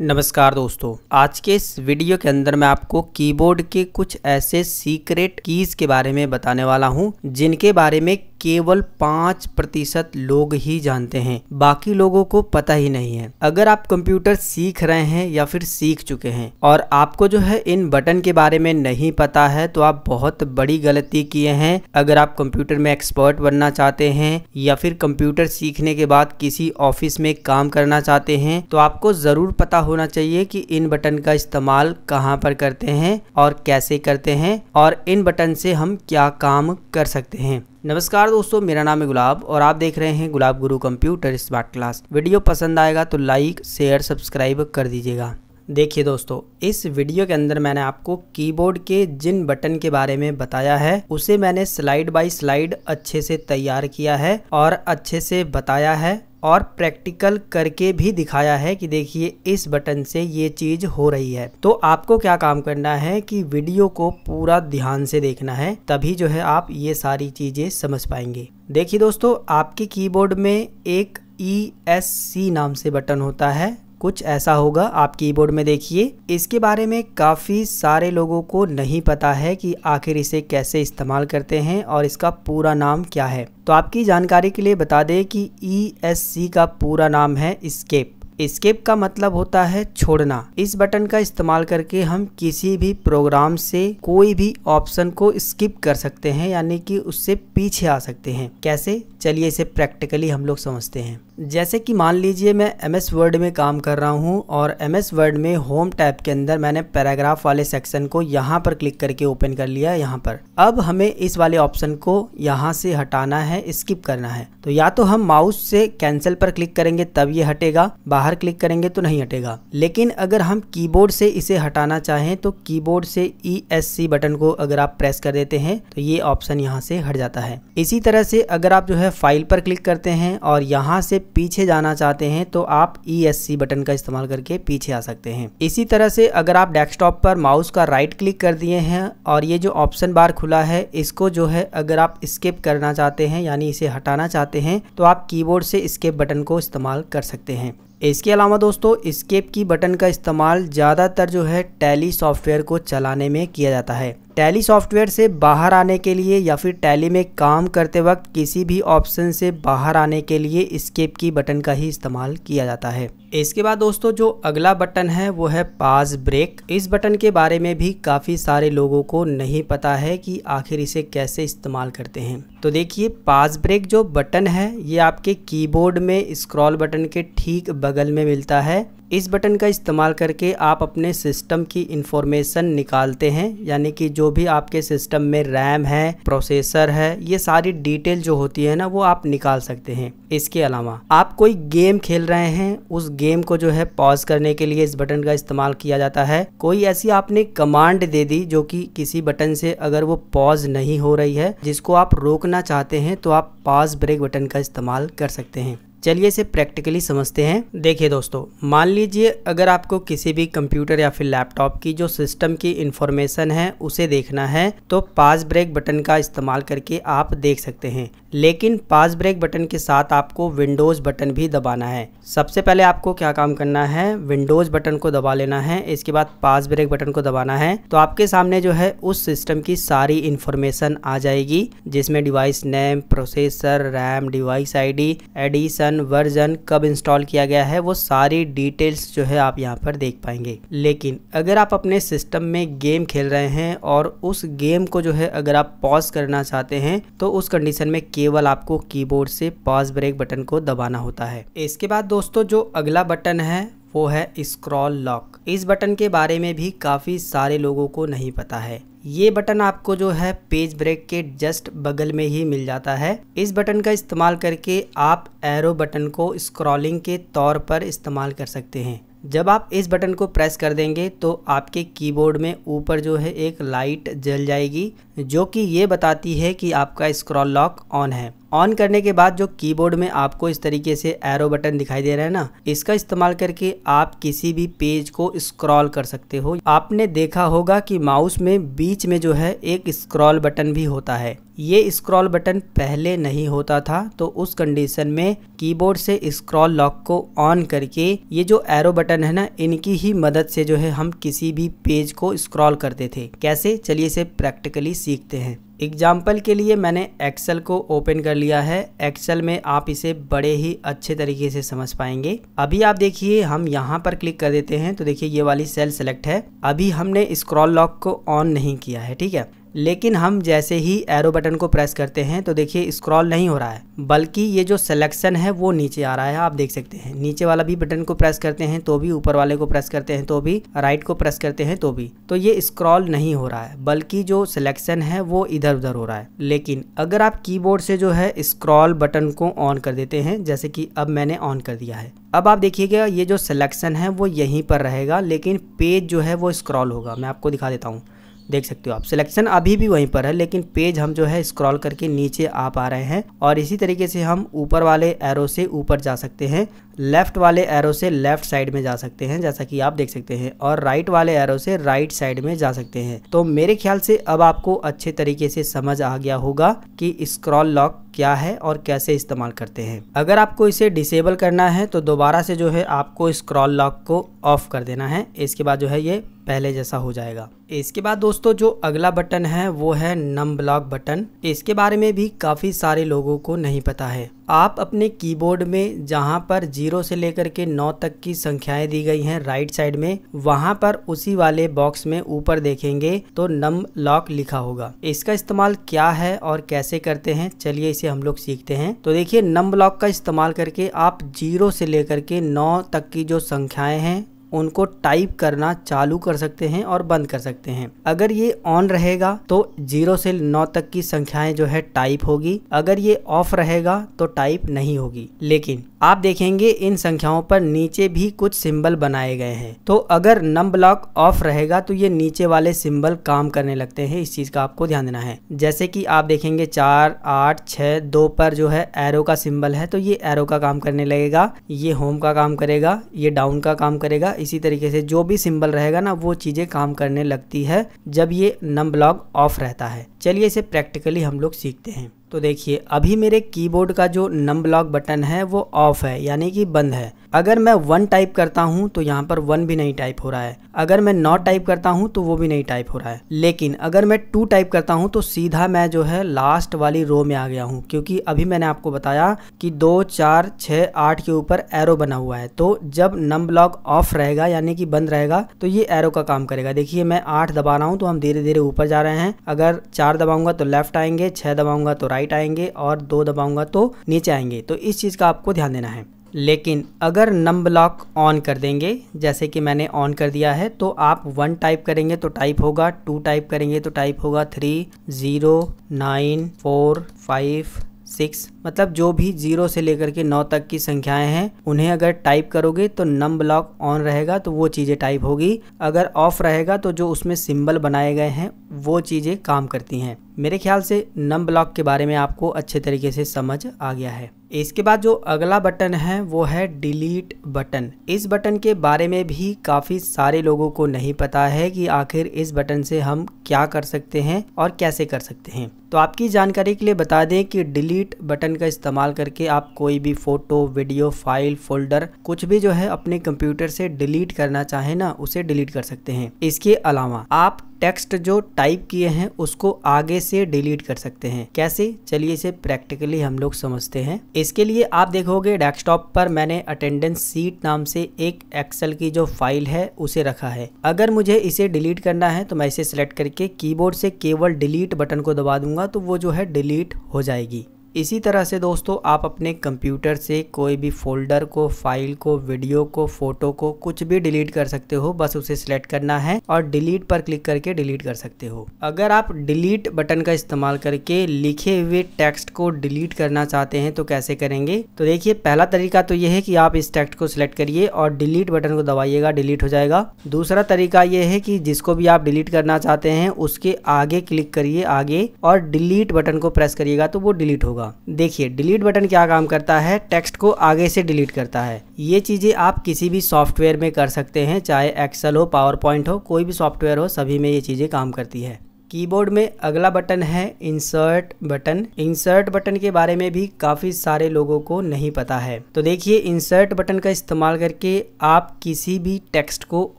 नमस्कार दोस्तों आज के इस वीडियो के अंदर मैं आपको कीबोर्ड के कुछ ऐसे सीक्रेट कीज़ के बारे में बताने वाला हूं जिनके बारे में केवल पाँच प्रतिशत लोग ही जानते हैं बाकी लोगों को पता ही नहीं है अगर आप कंप्यूटर सीख रहे हैं या फिर सीख चुके हैं और आपको जो है इन बटन के बारे में नहीं पता है तो आप बहुत बड़ी गलती किए हैं अगर आप कंप्यूटर में एक्सपर्ट बनना चाहते हैं या फिर कंप्यूटर सीखने के बाद किसी ऑफिस में काम करना चाहते हैं तो आपको जरूर पता होना चाहिए कि इन बटन का इस्तेमाल कहाँ पर करते हैं और कैसे करते हैं और इन बटन से हम क्या काम कर सकते हैं नमस्कार दोस्तों मेरा नाम है गुलाब और आप देख रहे हैं गुलाब गुरु कंप्यूटर स्मार्ट क्लास वीडियो पसंद आएगा तो लाइक शेयर सब्सक्राइब कर दीजिएगा देखिए दोस्तों इस वीडियो के अंदर मैंने आपको कीबोर्ड के जिन बटन के बारे में बताया है उसे मैंने स्लाइड बाय स्लाइड अच्छे से तैयार किया है और अच्छे से बताया है और प्रैक्टिकल करके भी दिखाया है कि देखिए इस बटन से ये चीज़ हो रही है तो आपको क्या काम करना है कि वीडियो को पूरा ध्यान से देखना है तभी जो है आप ये सारी चीज़ें समझ पाएंगे देखिए दोस्तों आपके कीबोर्ड में एक ई एस सी नाम से बटन होता है कुछ ऐसा होगा आप कीबोर्ड में देखिए इसके बारे में काफ़ी सारे लोगों को नहीं पता है कि आखिर इसे कैसे इस्तेमाल करते हैं और इसका पूरा नाम क्या है तो आपकी जानकारी के लिए बता दें कि ई e का पूरा नाम है स्केप स्केप का मतलब होता है छोड़ना इस बटन का इस्तेमाल करके हम किसी भी प्रोग्राम से कोई भी ऑप्शन को स्किप कर सकते हैं यानी कि उससे पीछे आ सकते हैं कैसे चलिए इसे प्रैक्टिकली हम लोग समझते हैं जैसे कि मान लीजिए मैं एम एस वर्ड में काम कर रहा हूँ और एम एस वर्ड में होम टैब के अंदर मैंने पैराग्राफ वाले सेक्शन को यहाँ पर क्लिक करके ओपन कर लिया है यहाँ पर अब हमें इस वाले ऑप्शन को यहाँ से हटाना है स्किप करना है तो या तो हम माउस से कैंसिल पर क्लिक करेंगे तब ये हटेगा बाहर क्लिक करेंगे तो नहीं हटेगा लेकिन अगर हम कीबोर्ड से इसे हटाना चाहें तो कीबोर्ड से ई एस सी बटन को अगर आप प्रेस कर देते हैं तो ये ऑप्शन यहाँ से हट जाता है इसी तरह से अगर आप जो है फाइल पर क्लिक करते हैं और यहाँ से पीछे जाना चाहते हैं तो आप ई e बटन का इस्तेमाल करके पीछे आ सकते हैं इसी तरह से अगर आप डेस्कटॉप पर माउस का राइट क्लिक कर दिए हैं और ये जो ऑप्शन बार खुला है इसको जो है अगर आप स्केप करना चाहते हैं यानी इसे हटाना चाहते हैं तो आप कीबोर्ड से स्केप बटन को इस्तेमाल कर सकते हैं इसके अलावा दोस्तों स्केप की बटन का इस्तेमाल ज़्यादातर जो है टैली सॉफ्टवेयर को चलाने में किया जाता है टैली सॉफ्टवेयर से बाहर आने के लिए या फिर टैली में काम करते वक्त किसी भी ऑप्शन से बाहर आने के लिए स्केप की बटन का ही इस्तेमाल किया जाता है इसके बाद दोस्तों जो अगला बटन है वो है पास ब्रेक इस बटन के बारे में भी काफ़ी सारे लोगों को नहीं पता है कि आखिर इसे कैसे इस्तेमाल करते हैं तो देखिए पास ब्रेक जो बटन है ये आपके कीबोर्ड में स्क्रॉल बटन के ठीक बगल में मिलता है इस बटन का इस्तेमाल करके आप अपने सिस्टम की इंफॉर्मेशन निकालते हैं यानी कि जो भी आपके सिस्टम में रैम है प्रोसेसर है ये सारी डिटेल जो होती है ना वो आप निकाल सकते हैं इसके अलावा आप कोई गेम खेल रहे हैं उस गेम को जो है पॉज करने के लिए इस बटन का इस्तेमाल किया जाता है कोई ऐसी आपने कमांड दे दी जो कि किसी बटन से अगर वो पॉज नहीं हो रही है जिसको आप रोकना चाहते हैं तो आप पॉज ब्रेक बटन का इस्तेमाल कर सकते हैं चलिए इसे प्रैक्टिकली समझते हैं देखिए दोस्तों मान लीजिए अगर आपको किसी भी कंप्यूटर या फिर लैपटॉप की जो सिस्टम की इंफॉर्मेशन है उसे देखना है तो पास ब्रेक बटन का इस्तेमाल करके आप देख सकते हैं लेकिन पास ब्रेक बटन के साथ आपको विंडोज़ बटन भी दबाना है सबसे पहले आपको क्या काम करना है विंडोज़ बटन को दबा लेना है इसके बाद पास ब्रेक बटन को दबाना है तो आपके सामने जो है उस सिस्टम की सारी इन्फॉर्मेशन आ जाएगी जिसमें device name processor RAM device ID edition version कब इंस्टॉल किया गया है वो सारी डिटेल्स जो है आप यहाँ पर देख पाएंगे लेकिन अगर आप अपने सिस्टम में गेम खेल रहे हैं और उस गेम को जो है अगर आप पॉज करना चाहते हैं तो उस कंडीशन में केवल आपको कीबोर्ड से पॉज ब्रेक बटन को दबाना होता है इसके बाद दोस्तों जो अगला बटन है वो है स्क्रॉल लॉक इस बटन के बारे में भी काफ़ी सारे लोगों को नहीं पता है ये बटन आपको जो है पेज ब्रेक के जस्ट बगल में ही मिल जाता है इस बटन का इस्तेमाल करके आप एरो बटन को स्क्रॉलिंग के तौर पर इस्तेमाल कर सकते हैं जब आप इस बटन को प्रेस कर देंगे तो आपके कीबोर्ड में ऊपर जो है एक लाइट जल जाएगी जो कि ये बताती है कि आपका स्क्रॉल लॉक ऑन है ऑन करने के बाद जो कीबोर्ड में आपको इस तरीके से एरो बटन दिखाई दे रहा है ना इसका इस्तेमाल करके आप किसी भी पेज को स्क्रॉल कर सकते हो आपने देखा होगा कि माउस में बीच में जो है एक स्क्रॉल बटन भी होता है ये स्क्रॉल बटन पहले नहीं होता था तो उस कंडीशन में कीबोर्ड से स्क्रॉल लॉक को ऑन करके ये जो एरो बटन है ना इनकी ही मदद से जो है हम किसी भी पेज को स्क्रॉल करते थे कैसे चलिए इसे प्रैक्टिकली सीखते हैं एग्जाम्पल के लिए मैंने एक्सेल को ओपन कर लिया है एक्सेल में आप इसे बड़े ही अच्छे तरीके से समझ पाएंगे अभी आप देखिए हम यहाँ पर क्लिक कर देते हैं तो देखिए ये वाली सेल सेलेक्ट है अभी हमने स्क्रॉल लॉक को ऑन नहीं किया है ठीक है लेकिन हम जैसे ही एरो बटन को प्रेस करते हैं तो देखिए स्क्रॉल नहीं हो रहा है बल्कि ये जो सिलेक्शन है वो नीचे आ रहा है आप देख सकते हैं नीचे वाला भी बटन को प्रेस करते हैं तो भी ऊपर वाले को प्रेस करते हैं तो भी राइट को प्रेस करते हैं तो भी तो ये स्क्रॉल नहीं हो रहा है बल्कि जो सिलेक्शन है वो इधर उधर हो रहा है लेकिन अगर आप कीबोर्ड से जो है स्क्रॉल बटन को ऑन कर देते हैं जैसे कि अब मैंने ऑन कर दिया है अब आप देखिएगा ये जो सिलेक्शन है वो यहीं पर रहेगा लेकिन पेज जो है वो स्क्रॉल होगा मैं आपको दिखा देता हूँ देख सकते हो आप सिलेक्शन अभी भी वहीं पर है लेकिन पेज हम जो है स्क्रॉल करके नीचे आ पा रहे हैं और इसी तरीके से हम ऊपर वाले एरो से ऊपर जा सकते हैं लेफ़्ट वाले एरो से लेफ़्ट साइड में जा सकते हैं जैसा कि आप देख सकते हैं और राइट वाले एरो से राइट साइड में जा सकते हैं तो मेरे ख्याल से अब आपको अच्छे तरीके से समझ आ गया होगा कि स्क्रॉल लॉक क्या है और कैसे इस्तेमाल करते हैं अगर आपको इसे डिसेबल करना है तो दोबारा से जो है आपको स्क्रॉल लॉक को ऑफ कर देना है इसके बाद जो है ये पहले जैसा हो जाएगा इसके बाद दोस्तों जो अगला बटन है वो है नम ब्लॉक बटन इसके बारे में भी काफ़ी सारे लोगों को नहीं पता है आप अपने कीबोर्ड में जहां पर जीरो से लेकर के नौ तक की संख्याएं दी गई हैं राइट साइड में वहां पर उसी वाले बॉक्स में ऊपर देखेंगे तो नम लॉक लिखा होगा इसका इस्तेमाल क्या है और कैसे करते हैं चलिए इसे हम लोग सीखते हैं तो देखिए नम लॉक का इस्तेमाल करके आप जीरो से लेकर के नौ तक की जो संख्याएं हैं उनको टाइप करना चालू कर सकते हैं और बंद कर सकते हैं अगर ये ऑन रहेगा तो जीरो से नौ तक की संख्याएं जो है टाइप होगी अगर ये ऑफ रहेगा तो टाइप नहीं होगी लेकिन आप देखेंगे इन संख्याओं पर नीचे भी कुछ सिंबल बनाए गए हैं तो अगर नम ब्लॉक ऑफ रहेगा तो ये नीचे वाले सिंबल काम करने लगते हैं इस चीज का आपको ध्यान देना है जैसे कि आप देखेंगे चार आठ छह दो पर जो है एरो का सिंबल है तो ये एरो का काम करने लगेगा ये होम का काम करेगा ये डाउन का काम करेगा इसी तरीके से जो भी सिंबल रहेगा ना वो चीज़ें काम करने लगती है जब ये नम ब्लॉक ऑफ रहता है चलिए इसे प्रैक्टिकली हम लोग सीखते हैं तो देखिए अभी मेरे कीबोर्ड का जो नम ब्लॉक बटन है वो ऑफ है यानी कि बंद है अगर मैं वन टाइप करता हूँ तो यहाँ पर वन भी नहीं टाइप हो रहा है अगर मैं नौ टाइप करता हूँ तो वो भी नहीं टाइप हो रहा है लेकिन अगर मैं टू टाइप करता हूँ तो सीधा मैं जो है लास्ट वाली रो में आ गया हूँ क्योंकि अभी मैंने आपको बताया कि दो चार छः आठ के ऊपर एरो बना हुआ है तो जब नम ब्लॉक ऑफ रहेगा यानी कि बंद रहेगा तो ये एरो का काम करेगा देखिए मैं आठ दबा रहा हूँ तो हम धीरे धीरे ऊपर जा रहे हैं अगर चार दबाऊंगा तो लेफ्ट आएंगे छः दबाऊंगा तो राइट राइट आएंगे और दो दबाऊंगा तो नीचे आएंगे तो इस चीज़ का आपको ध्यान देना है लेकिन अगर नम ब्लॉक ऑन कर देंगे जैसे कि मैंने ऑन कर दिया है तो आप वन टाइप करेंगे तो टाइप होगा टू टाइप करेंगे तो टाइप होगा three zero nine four five six मतलब जो भी जीरो से लेकर के नौ तक की संख्याएं हैं उन्हें अगर टाइप करोगे तो नम ब्लॉक ऑन रहेगा तो वो चीज़ें टाइप होगी अगर ऑफ रहेगा तो जो उसमें सिंबल बनाए गए हैं वो चीज़ें काम करती हैं मेरे ख्याल से नम ब्लॉक के बारे में आपको अच्छे तरीके से समझ आ गया है इसके बाद जो अगला बटन है वो है डिलीट बटन इस बटन के बारे में भी काफ़ी सारे लोगों को नहीं पता है कि आखिर इस बटन से हम क्या कर सकते हैं और कैसे कर सकते हैं तो आपकी जानकारी के लिए बता दें कि डिलीट बटन का इस्तेमाल करके आप कोई भी फ़ोटो वीडियो फाइल फोल्डर कुछ भी जो है अपने कंप्यूटर से डिलीट करना चाहें ना उसे डिलीट कर सकते हैं इसके अलावा आप टेक्स्ट जो टाइप किए हैं उसको आगे से डिलीट कर सकते हैं कैसे चलिए इसे प्रैक्टिकली हम लोग समझते हैं इसके लिए आप देखोगे डेस्कटॉप पर मैंने अटेंडेंस सीट नाम से एक एक्सेल की जो फाइल है उसे रखा है अगर मुझे इसे डिलीट करना है तो मैं इसे सिलेक्ट करके कीबोर्ड से केवल डिलीट बटन को दबा दूंगा तो वो जो है डिलीट हो जाएगी इसी तरह से दोस्तों आप अपने कंप्यूटर से कोई भी फोल्डर को फाइल को वीडियो को फोटो को कुछ भी डिलीट कर सकते हो बस उसे सिलेक्ट करना है और डिलीट पर क्लिक करके डिलीट कर सकते हो अगर आप डिलीट बटन का इस्तेमाल करके लिखे हुए टेक्स्ट को डिलीट करना चाहते हैं तो कैसे करेंगे तो देखिए पहला तरीका तो यह है कि आप इस टेक्स्ट को सिलेक्ट करिए और डिलीट बटन को दबाइएगा डिलीट हो जाएगा दूसरा तरीका यह है कि जिसको भी आप डिलीट करना चाहते हैं उसके आगे क्लिक करिए आगे और डिलीट बटन को प्रेस करिएगा तो वो डिलीट होगा होगा देखिए डिलीट बटन क्या काम करता है टेक्स्ट को आगे से डिलीट करता है ये चीज़ें आप किसी भी सॉफ्टवेयर में कर सकते हैं चाहे एक्सेल हो पावर पॉइंट हो कोई भी सॉफ्टवेयर हो सभी में ये चीज़ें काम करती है कीबोर्ड में अगला बटन है इंसर्ट बटन इंसर्ट बटन के बारे में भी काफ़ी सारे लोगों को नहीं पता है तो देखिए इंसर्ट बटन का इस्तेमाल करके आप किसी भी टेक्स्ट को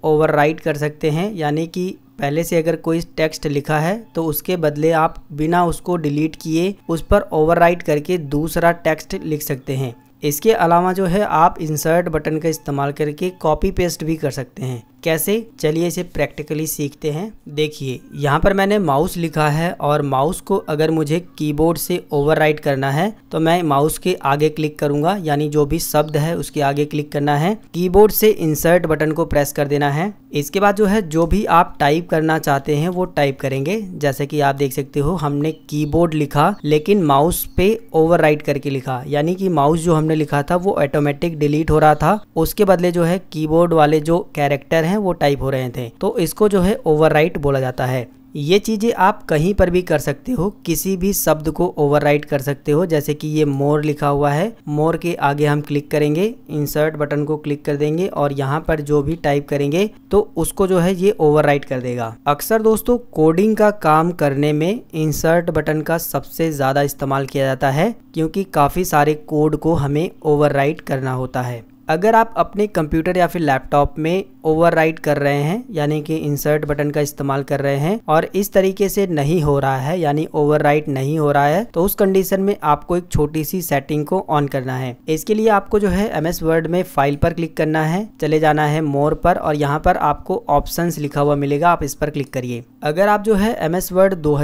ओवरराइट कर सकते हैं यानी कि पहले से अगर कोई टेक्स्ट लिखा है तो उसके बदले आप बिना उसको डिलीट किए उस पर ओवरराइट करके दूसरा टेक्स्ट लिख सकते हैं इसके अलावा जो है आप इंसर्ट बटन का इस्तेमाल करके कॉपी पेस्ट भी कर सकते हैं कैसे चलिए इसे प्रैक्टिकली सीखते हैं देखिए यहाँ पर मैंने माउस लिखा है और माउस को अगर मुझे कीबोर्ड से ओवरराइट करना है तो मैं माउस के आगे क्लिक करूंगा यानी जो भी शब्द है उसके आगे क्लिक करना है कीबोर्ड से इंसर्ट बटन को प्रेस कर देना है इसके बाद जो है जो भी आप टाइप करना चाहते हैं वो टाइप करेंगे जैसे कि आप देख सकते हो हमने कीबोर्ड लिखा लेकिन माउस पे ओवरराइट करके लिखा यानी कि माउस जो हमने लिखा था वो ऑटोमेटिक डिलीट हो रहा था उसके बदले जो है कीबोर्ड वाले जो कैरेक्टर हैं वो टाइप हो रहे थे तो इसको जो है ओवर बोला जाता है ये चीज़ें आप कहीं पर भी कर सकते हो किसी भी शब्द को ओवरराइट कर सकते हो जैसे कि ये मोर लिखा हुआ है मोर के आगे हम क्लिक करेंगे इंसर्ट बटन को क्लिक कर देंगे और यहाँ पर जो भी टाइप करेंगे तो उसको जो है ये ओवरराइट कर देगा अक्सर दोस्तों कोडिंग का काम करने में इंसर्ट बटन का सबसे ज़्यादा इस्तेमाल किया जाता है क्योंकि काफ़ी सारे कोड को हमें ओवर करना होता है अगर आप अपने कंप्यूटर या फिर लैपटॉप में ओवरराइट कर रहे हैं यानी कि इंसर्ट बटन का इस्तेमाल कर रहे हैं और इस तरीके से नहीं हो रहा है यानी ओवरराइट नहीं हो रहा है तो उस कंडीशन में आपको एक छोटी सी सेटिंग को ऑन करना है इसके लिए आपको जो है एम एस वर्ड में फाइल पर क्लिक करना है चले जाना है मोर पर और यहाँ पर आपको ऑप्शन लिखा हुआ मिलेगा आप इस पर क्लिक करिए अगर आप जो है एम एस वर्ड दो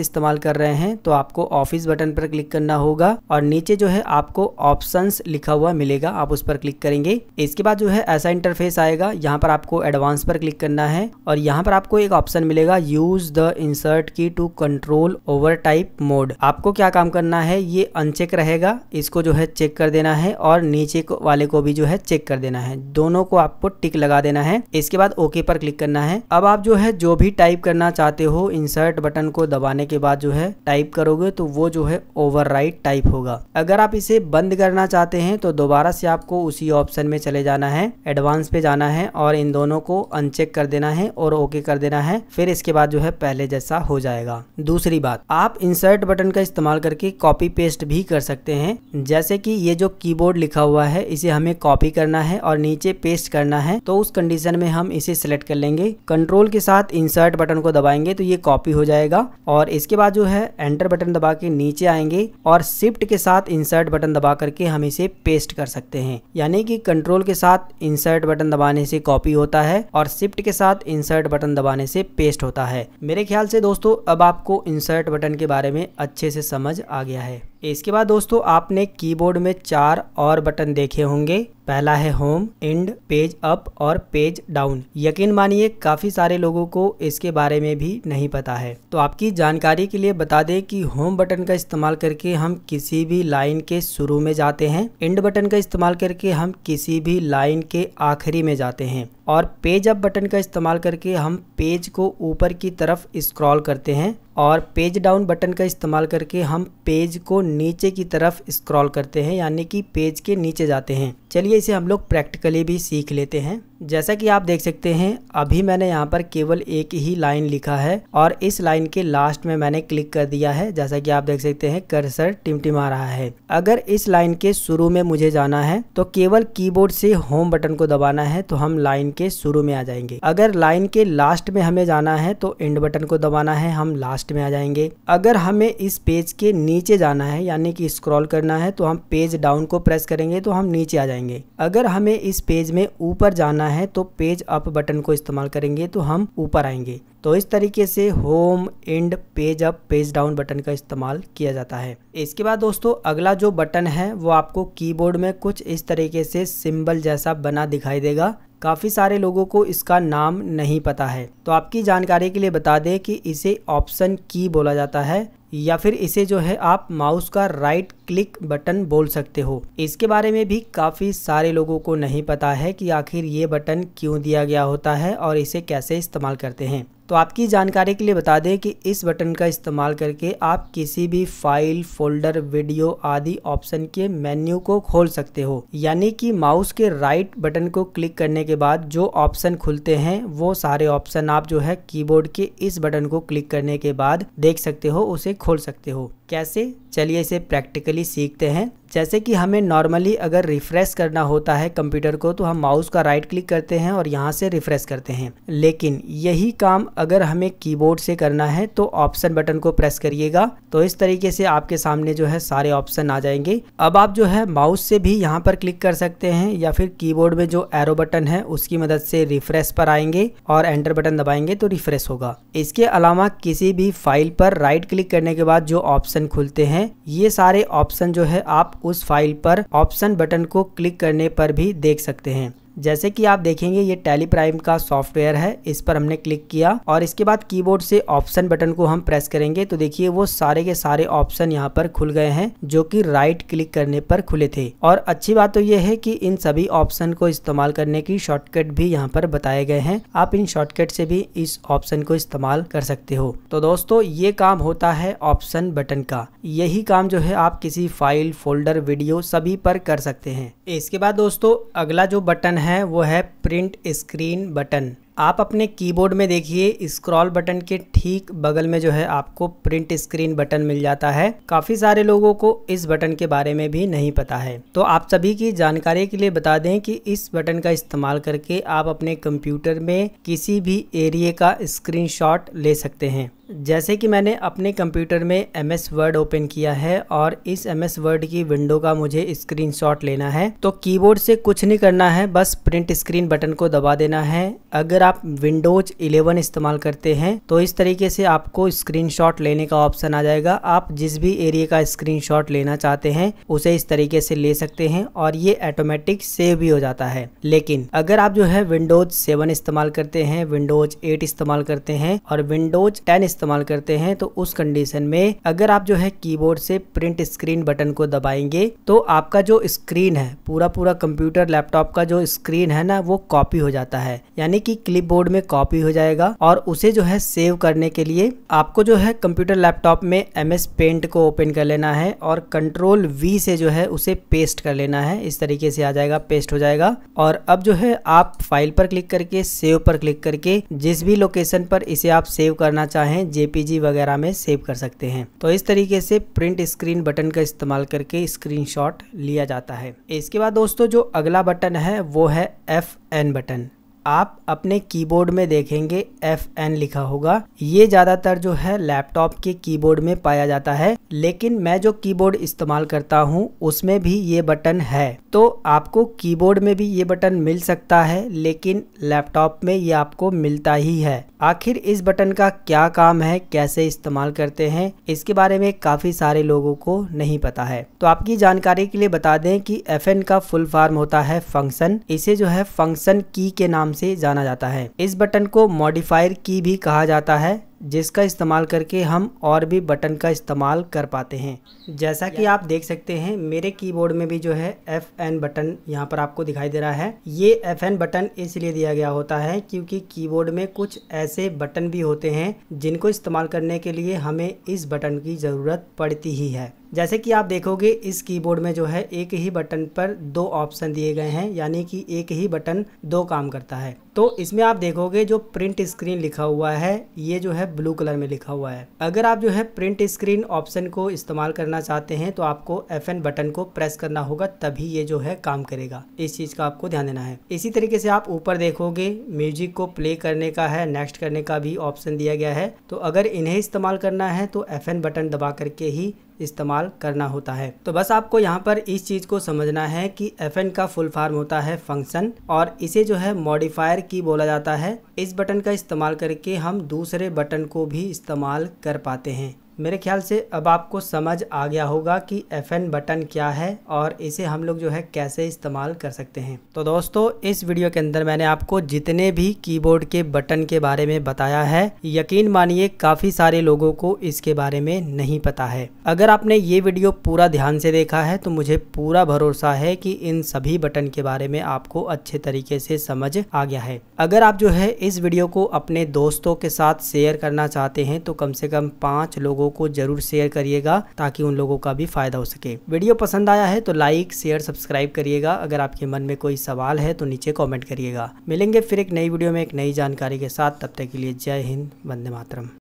इस्तेमाल कर रहे हैं तो आपको ऑफिस बटन पर क्लिक करना होगा और नीचे जो है आपको ऑप्शन लिखा हुआ मिलेगा आप उस पर क्लिक करेंगे इसके बाद जो है ऐसा इंटरफेस आएगा यहाँ पर आपको एडवांस पर क्लिक करना है और यहाँ पर आपको एक ऑप्शन मिलेगा use the insert key to control over type mode आपको क्या काम करना है ये अनचेक रहेगा इसको जो है चेक कर देना है और नीचे को, वाले को भी जो है चेक कर देना है दोनों को आपको टिक लगा देना है इसके बाद ओके पर क्लिक करना है अब आप जो है जो भी टाइप करना चाहते हो इंसर्ट बटन को दबाने के बाद जो है टाइप करोगे तो वो जो है ओवर टाइप होगा अगर आप इसे बंद करना चाहते हैं तो दोबारा से आपको उसी ऑप्शन में चले जाना है एडवांस पे जाना है और इन दोनों को अनचेक कर देना है और ओके कर देना है फिर इसके बाद जो है पहले जैसा हो जाएगा दूसरी बात आप इंसर्ट बटन का इस्तेमाल करके कॉपी पेस्ट भी कर सकते हैं जैसे कि ये जो कीबोर्ड लिखा हुआ है इसे हमें कॉपी करना है और नीचे पेस्ट करना है तो उस कंडीशन में हम इसे सिलेक्ट कर लेंगे कंट्रोल के साथ इंसर्ट बटन को दबाएंगे तो ये कॉपी हो जाएगा और इसके बाद जो है एंटर बटन दबा के नीचे आएंगे और शिफ्ट के साथ इंसर्ट बटन दबा करके हम इसे पेस्ट कर सकते हैं यानी कि कंट्रोल के साथ इंसर्ट बटन दबाने से कॉपी होता है और शिफ्ट के साथ इंसर्ट बटन दबाने से पेस्ट होता है मेरे ख्याल से दोस्तों अब आपको इंसर्ट बटन के बारे में अच्छे से समझ आ गया है इसके बाद दोस्तों आपने कीबोर्ड में चार और बटन देखे होंगे पहला है होम एंड पेज अप और पेज डाउन यकीन मानिए काफ़ी सारे लोगों को इसके बारे में भी नहीं पता है तो आपकी जानकारी के लिए बता दें कि होम बटन का इस्तेमाल करके हम किसी भी लाइन के शुरू में जाते हैं एंड बटन का इस्तेमाल करके हम किसी भी लाइन के आखिरी में जाते हैं और पेज अप बटन का इस्तेमाल करके हम पेज को ऊपर की तरफ स्क्रॉल करते हैं और पेज डाउन बटन का इस्तेमाल करके हम पेज को नीचे की तरफ स्क्रॉल करते हैं यानी कि पेज के नीचे जाते हैं चलिए इसे हम लोग प्रैक्टिकली भी सीख लेते हैं जैसा कि आप देख सकते हैं अभी मैंने यहाँ पर केवल एक ही लाइन लिखा है और इस लाइन के लास्ट में मैंने क्लिक कर दिया है जैसा कि आप देख सकते हैं कर्सर टिमटिमा रहा है अगर इस लाइन के शुरू में मुझे जाना है तो केवल कीबोर्ड से होम बटन को दबाना है तो हम लाइन के शुरू में आ जाएंगे अगर लाइन के लास्ट में हमें जाना है तो एंड बटन को दबाना है हम लास्ट में आ जाएंगे अगर हमें इस पेज के नीचे जाना है यानी कि स्क्रॉल करना है तो हम पेज डाउन को प्रेस करेंगे तो हम नीचे आ जाएंगे जाएंगे अगर हमें इस पेज में ऊपर जाना है तो पेज अप बटन को इस्तेमाल करेंगे तो हम ऊपर आएंगे तो इस तरीके से home end page up page down button का इस्तेमाल किया जाता है इसके बाद दोस्तों अगला जो बटन है वो आपको कीबोर्ड में कुछ इस तरीके से सिंबल जैसा बना दिखाई देगा काफ़ी सारे लोगों को इसका नाम नहीं पता है तो आपकी जानकारी के लिए बता दें कि इसे ऑप्शन की बोला जाता है या फिर इसे जो है आप माउस का राइट क्लिक बटन बोल सकते हो इसके बारे में भी काफ़ी सारे लोगों को नहीं पता है कि आखिर ये बटन क्यों दिया गया होता है और इसे कैसे इस्तेमाल करते हैं तो आपकी जानकारी के लिए बता दें कि इस बटन का इस्तेमाल करके आप किसी भी फाइल फोल्डर वीडियो आदि ऑप्शन के मेन्यू को खोल सकते हो यानी कि माउस के राइट बटन को क्लिक करने के बाद जो ऑप्शन खुलते हैं वो सारे ऑप्शन आप जो है कीबोर्ड के इस बटन को क्लिक करने के बाद देख सकते हो उसे खोल सकते हो कैसे चलिए इसे प्रैक्टिकली सीखते हैं जैसे कि हमें नॉर्मली अगर रिफ़्रेश करना होता है कंप्यूटर को तो हम माउस का राइट क्लिक करते हैं और यहाँ से रिफ़्रेश करते हैं लेकिन यही काम अगर हमें कीबोर्ड से करना है तो ऑप्शन बटन को प्रेस करिएगा तो इस तरीके से आपके सामने जो है सारे ऑप्शन आ जाएंगे अब आप जो है माउस से भी यहाँ पर क्लिक कर सकते हैं या फिर कीबोर्ड में जो एरो बटन है उसकी मदद से रिफ़्रेश पर आएंगे और एंटर बटन दबाएंगे तो रिफ़्रेश होगा इसके अलावा किसी भी फाइल पर राइट क्लिक करने के बाद जो ऑप्शन ऑप्शन खुलते हैं ये सारे ऑप्शन जो है आप उस फाइल पर ऑप्शन बटन को क्लिक करने पर भी देख सकते हैं जैसे कि आप देखेंगे ये टैली प्राइम का सॉफ्टवेयर है इस पर हमने क्लिक किया और इसके बाद कीबोर्ड से ऑप्शन बटन को हम प्रेस करेंगे तो देखिए वो सारे के सारे ऑप्शन यहाँ पर खुल गए हैं जो कि राइट क्लिक करने पर खुले थे और अच्छी बात तो ये है कि इन सभी ऑप्शन को इस्तेमाल करने की शॉर्टकट भी यहाँ पर बताए गए हैं आप इन शॉर्टकट से भी इस ऑप्शन को इस्तेमाल कर सकते हो तो दोस्तों ये काम होता है ऑप्शन बटन का यही काम जो है आप किसी फाइल फोल्डर वीडियो सभी पर कर सकते हैं इसके बाद दोस्तों अगला जो बटन है वो है प्रिंट स्क्रीन बटन आप अपने कीबोर्ड में देखिए स्क्रॉल बटन के ठीक बगल में जो है आपको प्रिंट स्क्रीन बटन मिल जाता है काफी सारे लोगों को इस बटन के बारे में भी नहीं पता है तो आप सभी की जानकारी के लिए बता दें कि इस बटन का इस्तेमाल करके आप अपने कंप्यूटर में किसी भी एरिए का स्क्रीनशॉट ले सकते हैं जैसे कि मैंने अपने कंप्यूटर में एम एस वर्ड ओपन किया है और इस एम एस वर्ड की विंडो का मुझे स्क्रीनशॉट लेना है तो कीबोर्ड से कुछ नहीं करना है बस प्रिंट स्क्रीन बटन को दबा देना है अगर आप विंडोज 11 इस्तेमाल करते हैं तो इस तरीके से आपको स्क्रीनशॉट लेने का ऑप्शन आ जाएगा आप जिस भी एरिया का शॉट लेना चाहते हैं उसे इस तरीके से ले सकते हैं और ये ऑटोमेटिक सेव भी हो जाता है लेकिन अगर आप जो है विंडोज सेवन इस्तेमाल करते हैं विंडोज एट इस्तेमाल करते हैं और विंडोज टेन इस्तेमाल करते हैं तो उस कंडीशन में अगर आप जो है कीबोर्ड से प्रिंट स्क्रीन बटन को दबाएंगे तो आपका जो स्क्रीन है पूरा पूरा कंप्यूटर लैपटॉप का जो स्क्रीन है ना वो कॉपी हो जाता है यानी कि क्लिप में कॉपी हो जाएगा और उसे जो है सेव करने के लिए आपको जो है कंप्यूटर लैपटॉप में एम एस पेंट को ओपन कर लेना है और कंट्रोल वी से जो है उसे पेस्ट कर लेना है इस तरीके से आ जाएगा पेस्ट हो जाएगा और अब जो है आप फाइल पर क्लिक करके सेव पर क्लिक करके जिस भी लोकेशन पर इसे आप सेव करना चाहें जेपीजी वगैरह में सेव कर सकते हैं तो इस तरीके से प्रिंट स्क्रीन बटन का इस्तेमाल करके स्क्रीनशॉट लिया जाता है इसके बाद दोस्तों जो अगला बटन है वो है एफ एन बटन आप अपने कीबोर्ड में देखेंगे एफ एन लिखा होगा ये ज़्यादातर जो है लैपटॉप के कीबोर्ड में पाया जाता है लेकिन मैं जो कीबोर्ड इस्तेमाल करता हूँ उसमें भी ये बटन है तो आपको कीबोर्ड में भी ये बटन मिल सकता है लेकिन लैपटॉप में ये आपको मिलता ही है आखिर इस बटन का क्या काम है कैसे इस्तेमाल करते हैं इसके बारे में काफ़ी सारे लोगों को नहीं पता है तो आपकी जानकारी के लिए बता दें कि एफ का फुल फॉर्म होता है फंक्शन इसे जो है फंक्शन की के नाम से जाना जाता है इस बटन को मॉडिफायर की भी कहा जाता है जिसका इस्तेमाल करके हम और भी बटन का इस्तेमाल कर पाते हैं जैसा कि आप देख सकते हैं मेरे कीबोर्ड में भी जो है एफ एन बटन यहाँ पर आपको दिखाई दे रहा है ये एफ एन बटन इसलिए दिया गया होता है क्योंकि कीबोर्ड में कुछ ऐसे बटन भी होते हैं जिनको इस्तेमाल करने के लिए हमें इस बटन की ज़रूरत पड़ती ही है जैसे कि आप देखोगे इस कीबोर्ड में जो है एक ही बटन पर दो ऑप्शन दिए गए हैं यानी कि एक ही बटन दो काम करता है तो इसमें आप देखोगे जो प्रिंट स्क्रीन लिखा हुआ है ये जो है ब्लू कलर में लिखा हुआ है अगर आप जो है प्रिंट स्क्रीन ऑप्शन को इस्तेमाल करना चाहते हैं तो आपको एफ बटन को प्रेस करना होगा तभी ये जो है काम करेगा इस चीज़ का आपको ध्यान देना है इसी तरीके से आप ऊपर देखोगे म्यूजिक को प्ले करने का है नेक्स्ट करने का भी ऑप्शन दिया गया है तो अगर इन्हें इस्तेमाल करना है तो एफ बटन दबा करके ही इस्तेमाल करना होता है तो बस आपको यहाँ पर इस चीज़ को समझना है कि एफ का फुल फॉर्म होता है फंक्शन और इसे जो है मॉडिफायर की बोला जाता है इस बटन का इस्तेमाल करके हम दूसरे बटन को भी इस्तेमाल कर पाते हैं मेरे ख्याल से अब आपको समझ आ गया होगा कि एफ बटन क्या है और इसे हम लोग जो है कैसे इस्तेमाल कर सकते हैं तो दोस्तों इस वीडियो के अंदर मैंने आपको जितने भी कीबोर्ड के बटन के बारे में बताया है यकीन मानिए काफ़ी सारे लोगों को इसके बारे में नहीं पता है अगर आपने ये वीडियो पूरा ध्यान से देखा है तो मुझे पूरा भरोसा है कि इन सभी बटन के बारे में आपको अच्छे तरीके से समझ आ गया है अगर आप जो है इस वीडियो को अपने दोस्तों के साथ शेयर करना चाहते हैं तो कम से कम पाँच लोगों लोगों को जरूर शेयर करिएगा ताकि उन लोगों का भी फायदा हो सके वीडियो पसंद आया है तो लाइक शेयर सब्सक्राइब करिएगा अगर आपके मन में कोई सवाल है तो नीचे कॉमेंट करिएगा मिलेंगे फिर एक नई वीडियो में एक नई जानकारी के साथ तब तक के लिए जय हिंद वंदे मातरम